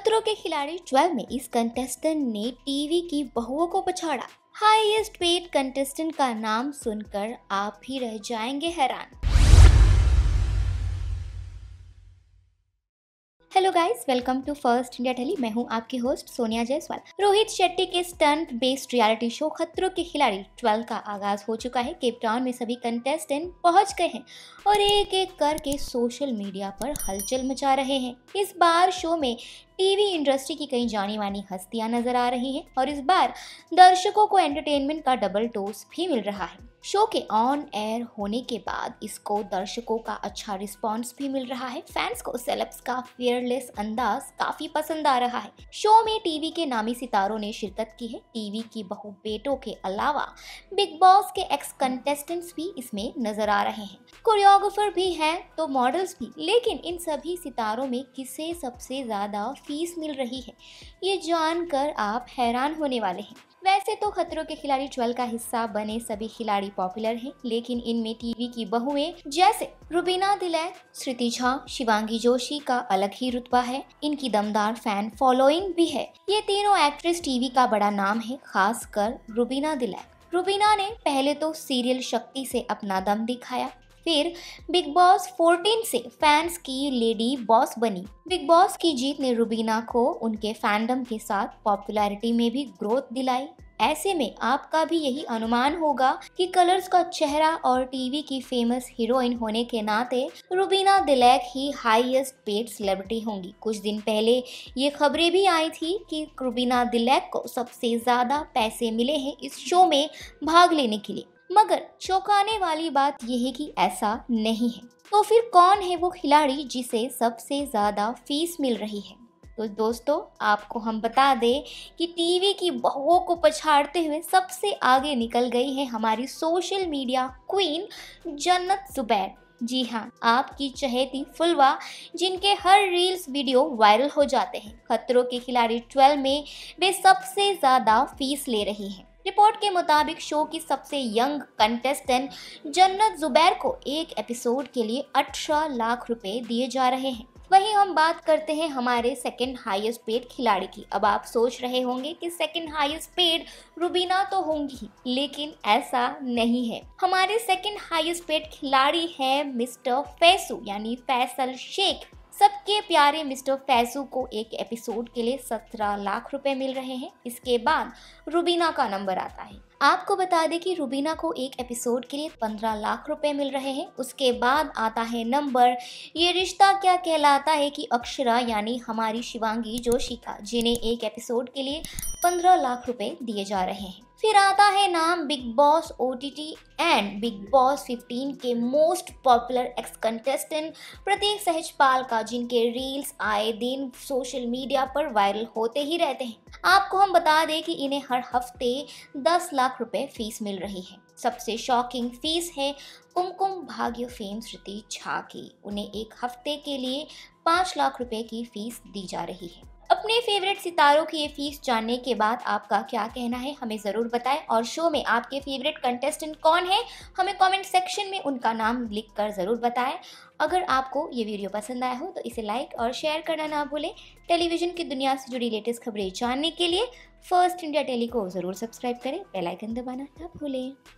खतरों के खिलाड़ी ट्वेल्व में इस कंटेस्टेंट ने टीवी की बहुओं को पछाड़ा हाईएस्ट पेड कंटेस्टेंट का नाम सुनकर आप भी रह जाएंगे हैरान hello guys welcome to first India Telly मैं हूं आपकी होस्ट सोनिया जायसवाल रोहित शेट्टी के स्टंट बेस्ड रियलिटी शो खतरों के खिलाड़ी ट्वेल्व का आगाज हो चुका है केपटाउन में सभी कंटेस्टेंट पहुंच गए हैं और एक एक करके सोशल मीडिया पर हलचल मचा रहे हैं इस बार शो में टीवी इंडस्ट्री की कई जानी मानी हस्तियां नजर आ रही हैं और इस बार दर्शकों को एंटरटेनमेंट का डबल डोज भी मिल रहा है शो के ऑन एयर होने के बाद इसको दर्शकों का अच्छा रिस्पांस भी मिल रहा है फैंस को सेलेब्स का फियरलेस अंदाज काफी पसंद आ रहा है शो में टीवी के नामी सितारों ने शिरकत की है टीवी की बहु बेटों के अलावा बिग बॉस के एक्स कंटेस्टेंट्स भी इसमें नजर आ रहे हैं कोरियोग्राफर भी हैं तो मॉडल्स भी लेकिन इन सभी सितारों में किसे सबसे ज्यादा फीस मिल रही है ये जानकर आप हैरान होने वाले हैं वैसे तो खतरों के खिलाड़ी ट्वेल्व का हिस्सा बने सभी खिलाड़ी पॉपुलर हैं लेकिन इनमें टीवी की बहुएं जैसे रुबीना दिलै श्रुति झा शिवांगी जोशी का अलग ही रुतबा है इनकी दमदार फैन फॉलोइंग भी है ये तीनों एक्ट्रेस टीवी का बड़ा नाम है खास कर रुबीना दिलय रुबीना ने पहले तो सीरियल शक्ति से अपना दम दिखाया फिर बिग बॉस 14 से फैंस की लेडी बॉस बनी बिग बॉस की जीत ने रुबीना को उनके फैंडम के साथ पॉपुलैरिटी में भी ग्रोथ दिलाई ऐसे में आपका भी यही अनुमान होगा कि कलर्स का चेहरा और टीवी की फेमस हीरोइन होने के नाते रुबीना दिलैक ही हाईएस्ट पेड सेलिब्रिटी होंगी कुछ दिन पहले ये खबरें भी आई थी कि रुबीना दिलैक को सबसे ज़्यादा पैसे मिले हैं इस शो में भाग लेने के लिए मगर चौंकाने वाली बात यह है कि ऐसा नहीं है तो फिर कौन है वो खिलाड़ी जिसे सबसे ज़्यादा फीस मिल रही है तो दोस्तों आपको हम बता दें कि टीवी की बहुओं को पछाड़ते हुए सबसे आगे निकल गई है हमारी सोशल मीडिया क्वीन जन्नत जुबैर जी हाँ आपकी चहेती फुलवा जिनके हर रील्स वीडियो वायरल हो जाते हैं खतरों के खिलाड़ी 12 में वे सबसे ज़्यादा फीस ले रही हैं रिपोर्ट के मुताबिक शो की सबसे यंग कंटेस्टेंट जन्नत जुबैर को एक एपिसोड के लिए अठारह लाख रुपए दिए जा रहे हैं वहीं हम बात करते हैं हमारे सेकंड हाईएस्ट पेड खिलाड़ी की अब आप सोच रहे होंगे कि सेकंड हाईएस्ट पेड रुबीना तो होंगी लेकिन ऐसा नहीं है हमारे सेकंड हाईएस्ट पेड खिलाड़ी है मिस्टर फैसू यानी फैसल शेख सबके प्यारे मिस्टर फैजू को एक एपिसोड के लिए सत्रह लाख रुपए मिल रहे हैं इसके बाद रुबीना का नंबर आता है आपको बता दें कि रुबीना को एक एपिसोड के लिए पंद्रह लाख रुपए मिल रहे हैं उसके बाद आता है नंबर ये रिश्ता क्या कहलाता है कि अक्षरा यानी हमारी शिवांगी जोशी का जिन्हें एक एपिसोड के लिए पंद्रह लाख रुपए दिए जा रहे हैं फिर आता है नाम बिग बॉस ओ एंड बिग बॉस 15 के most popular ex contestant Pratik Sehajpal का जिनके रील्स आए दिन सोशल मीडिया पर वायरल होते ही रहते हैं आपको हम बता दें कि इन्हें हर हफ्ते 10 लाख रुपए फीस मिल रही है सबसे शॉकिंग फीस है कुमकुम भाग्य फेम श्रुति झा की उन्हें एक हफ्ते के लिए पाँच लाख रुपए की फीस दी जा रही है अपने फेवरेट सितारों की ये फीस जानने के बाद आपका क्या कहना है हमें ज़रूर बताएं और शो में आपके फेवरेट कंटेस्टेंट कौन है हमें कमेंट सेक्शन में उनका नाम लिख कर ज़रूर बताएं अगर आपको ये वीडियो पसंद आया हो तो इसे लाइक और शेयर करना ना भूलें टेलीविज़न की दुनिया से जुड़ी लेटेस्ट खबरें जानने के लिए फर्स्ट इंडिया टेली को ज़रूर सब्सक्राइब करें बेलाइकन दबाना ना भूलें